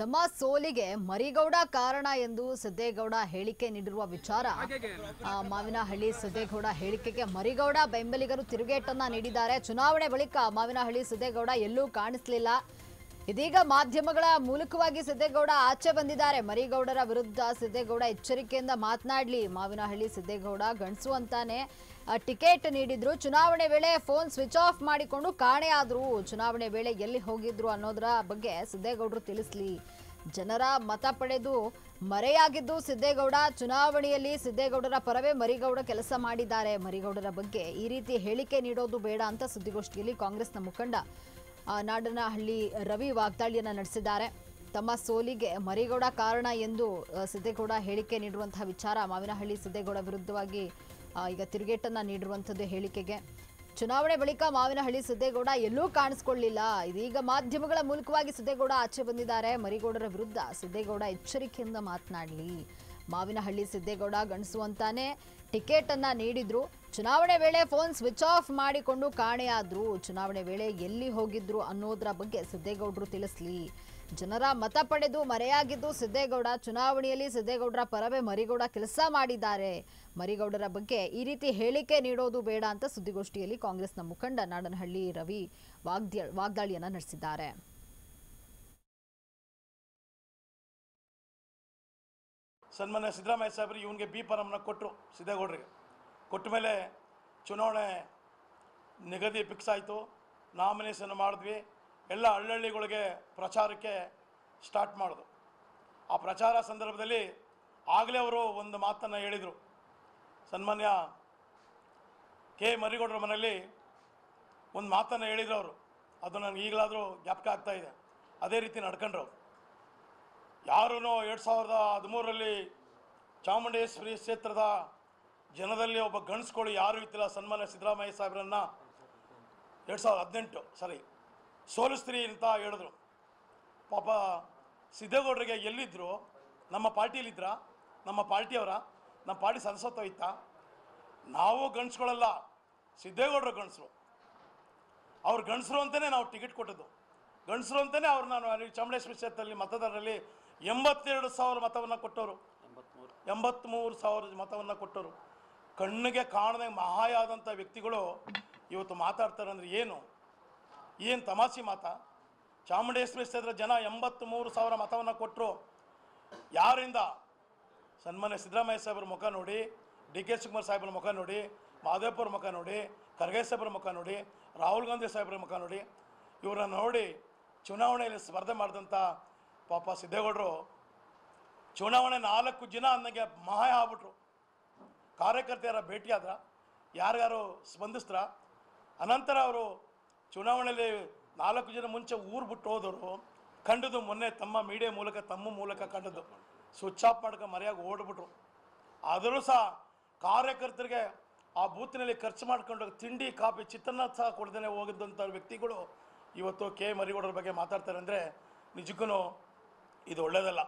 ತಮ್ಮ ಸೋಲಿಗೆ ಮರಿಗೌಡ ಕಾರಣ ಎಂದು ಸಿದ್ದೇಗೌಡ ಹೇಳಿಕೆ ನೀಡಿರುವ ವಿಚಾರ ಮಾವಿನಹಳ್ಳಿ ಸಿದ್ದೇಗೌಡ ಹೇಳಿಕೆಗೆ ಮರಿಗೌಡ ಬೆಂಬಲಿಗರು ತಿರುಗೇಟನ್ನ ನೀಡಿದ್ದಾರೆ ಚುನಾವಣೆ ಬಳಿಕ ಮಾವಿನಹಳ್ಳಿ ಸಿದ್ದೇಗೌಡ ಎಲ್ಲೂ ಕಾಣಿಸಲಿಲ್ಲ ಇದೀಗ ಮಾಧ್ಯಮಗಳ ಮೂಲಕವಾಗಿ ಸಿದ್ದೇಗೌಡ ಆಚೆ ಬಂದಿದ್ದಾರೆ ಮರಿಗೌಡರ ವಿರುದ್ಧ ಸಿದ್ದೇಗೌಡ ಎಚ್ಚರಿಕೆಯಿಂದ ಮಾತನಾಡ್ಲಿ ಮಾವಿನಹಳ್ಳಿ ಸಿದ್ದೇಗೌಡ ಗಣಸು ಅಂತಾನೆ ಟಿಕೆಟ್ ನೀಡಿದ್ರು ಚುನಾವಣೆ ವೇಳೆ ಫೋನ್ ಸ್ವಿಚ್ ಆಫ್ ಮಾಡಿಕೊಂಡು ಕಾಣೆಯಾದ್ರು ಚುನಾವಣೆ ವೇಳೆ ಎಲ್ಲಿ ಹೋಗಿದ್ರು ಅನ್ನೋದರ ಬಗ್ಗೆ ಸಿದ್ದೇಗೌಡರು ತಿಳಿಸ್ಲಿ ಜನರ ಮತ ಪಡೆದು ಮರೆಯಾಗಿದ್ದು ಸಿದ್ದೇಗೌಡ ಚುನಾವಣೆಯಲ್ಲಿ ಸಿದ್ದೇಗೌಡರ ಪರವೇ ಮರಿಗೌಡ ಕೆಲಸ ಮಾಡಿದ್ದಾರೆ ಮರಿಗೌಡರ ಬಗ್ಗೆ ಈ ರೀತಿ ಹೇಳಿಕೆ ನೀಡೋದು ಬೇಡ ಅಂತ ಸುದ್ದಿಗೋಷ್ಠಿಯಲ್ಲಿ ಕಾಂಗ್ರೆಸ್ನ ಮುಖಂಡ ನಾಡನಹಳ್ಳಿ ರವಿ ವಾಗ್ದಾಳಿಯನ್ನು ನಡೆಸಿದ್ದಾರೆ ತಮ್ಮ ಸೋಲಿಗೆ ಮರಿಗೌಡ ಕಾರಣ ಎಂದು ಸಿದ್ದೇಗೌಡ ಹೇಳಿಕೆ ನೀಡುವಂತಹ ವಿಚಾರ ಮಾವಿನಹಳ್ಳಿ ಸಿದ್ದೇಗೌಡ ವಿರುದ್ಧವಾಗಿ ಈಗ ತಿರುಗೇಟನ್ನು ನೀಡಿರುವಂಥದ್ದು ಹೇಳಿಕೆಗೆ ಚುನಾವಣೆ ಬಳಿಕ ಮಾವಿನಹಳ್ಳಿ ಸಿದ್ದೇಗೌಡ ಎಲ್ಲೂ ಕಾಣಿಸ್ಕೊಳ್ಳಿಲ್ಲ ಇದೀಗ ಮಾಧ್ಯಮಗಳ ಮೂಲಕವಾಗಿ ಸಿದ್ದೇಗೌಡ ಆಚೆ ಬಂದಿದ್ದಾರೆ ಮರಿಗೌಡರ ವಿರುದ್ಧ ಸಿದ್ದೇಗೌಡ ಎಚ್ಚರಿಕೆಯಿಂದ ಮಾತನಾಡಲಿ ಮಾವಿನಹಳ್ಳಿ ಸಿದ್ದೇಗೌಡ ಗಣಸು ಅಂತಾನೆ ಟಿಕೆಟನ್ನು ನೀಡಿದ್ರು ಚುನಾವಣೆ ವೇಳೆ ಫೋನ್ ಸ್ವಿಚ್ ಆಫ್ ಮಾಡಿಕೊಂಡು ಕಾಣೆಯಾದ್ರು ಚುನಾವಣೆ ವೇಳೆ ಎಲ್ಲಿ ಹೋಗಿದ್ರು ಅನ್ನೋದರ ಬಗ್ಗೆ ಸಿದ್ದೇಗೌಡರು ತಿಳಿಸ್ಲಿ ಜನರ ಮತ ಪಡೆದು ಮರೆಯಾಗಿದ್ದು ಸಿದ್ದೇಗೌಡ ಚುನಾವಣೆಯಲ್ಲಿ ಸಿದ್ದೇಗೌಡರ ಪರವೇ ಮರಿಗೌಡ ಕೆಲಸ ಮಾಡಿದ್ದಾರೆ ಮರಿಗೌಡರ ಬಗ್ಗೆ ಈ ರೀತಿ ಹೇಳಿಕೆ ನೀಡೋದು ಬೇಡ ಅಂತ ಸುದ್ದಿಗೋಷ್ಠಿಯಲ್ಲಿ ಕಾಂಗ್ರೆಸ್ನ ಮುಖಂಡ ನಾಡನಹಳ್ಳಿ ರವಿ ವಾಗ್ದ್ಯ ವಾಗ್ದಾಳಿಯನ್ನು ನಡೆಸಿದ್ದಾರೆ ಸನ್ಮಾನ್ಯ ಸಿದ್ದರಾಮಯ್ಯ ಸಾಹೇಬ್ರಿಗೆ ಇವನಿಗೆ ಬಿ ಪರಮನ ಕೊಟ್ಟರು ಸಿದ್ದೇಗೌಡರಿಗೆ ಕೊಟ್ಟ ಮೇಲೆ ಚುನಾವಣೆ ನಿಗದಿ ಫಿಕ್ಸ್ ಆಯಿತು ನಾಮಿನೇಷನ್ ಮಾಡಿದ್ವಿ ಎಲ್ಲ ಹಳ್ಳಿಗಳಿಗೆ ಪ್ರಚಾರಕ್ಕೆ ಸ್ಟಾರ್ಟ್ ಮಾಡಿದ್ರು ಆ ಪ್ರಚಾರ ಸಂದರ್ಭದಲ್ಲಿ ಆಗಲೇ ಅವರು ಒಂದು ಮಾತನ್ನು ಹೇಳಿದರು ಸನ್ಮಾನ್ಯ ಕೆ ಮರಿಗೌಡರ ಮನೆಯಲ್ಲಿ ಒಂದು ಮಾತನ್ನು ಹೇಳಿದ್ರು ಅವರು ಅದು ನನಗೆ ಈಗಲಾದರೂ ಜ್ಞಾಪಕ ಆಗ್ತಾಯಿದೆ ಅದೇ ರೀತಿ ನಡ್ಕೊಂಡ್ರು ಅವರು ಯಾರೂ ಎರಡು ಸಾವಿರದ ಹದಿಮೂರರಲ್ಲಿ ಚಾಮುಂಡೇಶ್ವರಿ ಕ್ಷೇತ್ರದ ಜನದಲ್ಲಿ ಒಬ್ಬ ಗಣಿಸ್ಕೊಳ್ಳಿ ಯಾರು ಇತ್ತಿಲ್ಲ ಸನ್ಮಾನ್ಯ ಸಿದ್ದರಾಮಯ್ಯ ಸಾಹೇಬ್ರನ್ನ ಎರಡು ಸಾವಿರದ ಹದಿನೆಂಟು ಸರಿ ಸೋಲಿಸ್ತೀರಿ ಅಂತ ಹೇಳಿದ್ರು ಪಾಪ ಸಿದ್ದೇಗೌಡರಿಗೆ ಎಲ್ಲಿದ್ದರು ನಮ್ಮ ಪಾರ್ಟಿಯಲ್ಲಿದ್ದರ ನಮ್ಮ ಪಾರ್ಟಿಯವರ ನಮ್ಮ ಪಾರ್ಟಿ ಸದಸ್ಯತ್ವ ನಾವು ಗಂಡ್ಸ್ಗಳಲ್ಲ ಸಿದ್ದೇಗೌಡರು ಗಣಸರು ಅವ್ರು ಗಂಡಸರು ಅಂತಲೇ ನಾವು ಟಿಕೆಟ್ ಕೊಟ್ಟಿದ್ದು ಗಂಡಸರು ಅಂತಾನೆ ಅವ್ರು ನಾನು ಚಾಮುಂಡೇಶ್ವರಿ ಕ್ಷೇತ್ರದಲ್ಲಿ ಮತದಾರರಲ್ಲಿ ಎಂಬತ್ತೆರಡು ಸಾವಿರ ಮತವನ್ನು ಕೊಟ್ಟವರು ಎಂಬತ್ತ್ಮೂರು ಸಾವಿರ ಮತವನ್ನು ಕೊಟ್ಟರು ಕಣ್ಣಿಗೆ ಕಾಣದ ಮಹಾಯಾದಂಥ ವ್ಯಕ್ತಿಗಳು ಇವತ್ತು ಮಾತಾಡ್ತಾರೆ ಅಂದರೆ ಏನು ಏನು ತಮಾಸಿ ಮಾತಾ ಚಾಮುಂಡೇಶ್ವರಿ ಕ್ಷೇತ್ರ ಜನ ಎಂಬತ್ತ್ಮೂರು ಸಾವಿರ ಮತವನ್ನು ಕೊಟ್ಟರು ಯಾರಿಂದ ಸನ್ಮಾನ್ಯ ಸಿದ್ದರಾಮಯ್ಯ ಸಾಹೇಬ್ರ ಮುಖ ನೋಡಿ ಡಿ ಕೆ ಶಿವಕುಮಾರ್ ಸಾಹೇಬ್ರ ಮುಖ ನೋಡಿ ಮಾದೇವಪ್ಪರ ಮುಖ ನೋಡಿ ಖರ್ಗೆ ಸಾಹೇಬ್ರ ಮುಖ ನೋಡಿ ರಾಹುಲ್ ಗಾಂಧಿ ಸಾಹೇಬ್ರ ಮುಖ ನೋಡಿ ಇವರನ್ನು ನೋಡಿ ಚುನಾವಣೆಯಲ್ಲಿ ಸ್ಪರ್ಧೆ ಮಾಡಿದಂಥ ಪಾಪ ಸಿದ್ದೇಗೌಡರು ಚುನಾವಣೆ ನಾಲ್ಕು ಜನ ನನಗೆ ಮಹಾಯ ಆಗ್ಬಿಟ್ರು ಕಾರ್ಯಕರ್ತೆಯರ ಭೇಟಿಯಾದ್ರ ಯಾರ್ಯಾರು ಸ್ಪಂದಿಸ್ತ್ರ ಅನಂತರ ಅವರು ಚುನಾವಣೆಯಲ್ಲಿ ನಾಲ್ಕು ಜನ ಮುಂಚೆ ಊರು ಬಿಟ್ಟು ಹೋದವರು ಕಂಡದ್ದು ಮೊನ್ನೆ ತಮ್ಮ ಮೀಡಿಯಾ ಮೂಲಕ ತಮ್ಮ ಮೂಲಕ ಕಂಡದ್ದು ಸ್ವಿಚ್ ಆಫ್ ಮಾಡ್ಕೊಂಡು ಮರೆಯಾಗಿ ಓಡ್ಬಿಟ್ರು ಆದರೂ ಸಹ ಕಾರ್ಯಕರ್ತರಿಗೆ ಆ ಬೂತ್ನಲ್ಲಿ ಖರ್ಚು ಮಾಡ್ಕೊಂಡು ತಿಂಡಿ ಕಾಫಿ ಚಿತ್ರನ್ನ ಸಹ ಕೊಡ್ದೇ ಹೋಗಿದ್ದಂಥ ವ್ಯಕ್ತಿಗಳು ಇವತ್ತು ಕೆ ಮರಿಗೌಡರ ಬಗ್ಗೆ ಮಾತಾಡ್ತಾರೆ ಅಂದರೆ ನಿಜಕ್ಕೂ ಇದು ಒಳ್ಳೆಯದಲ್ಲ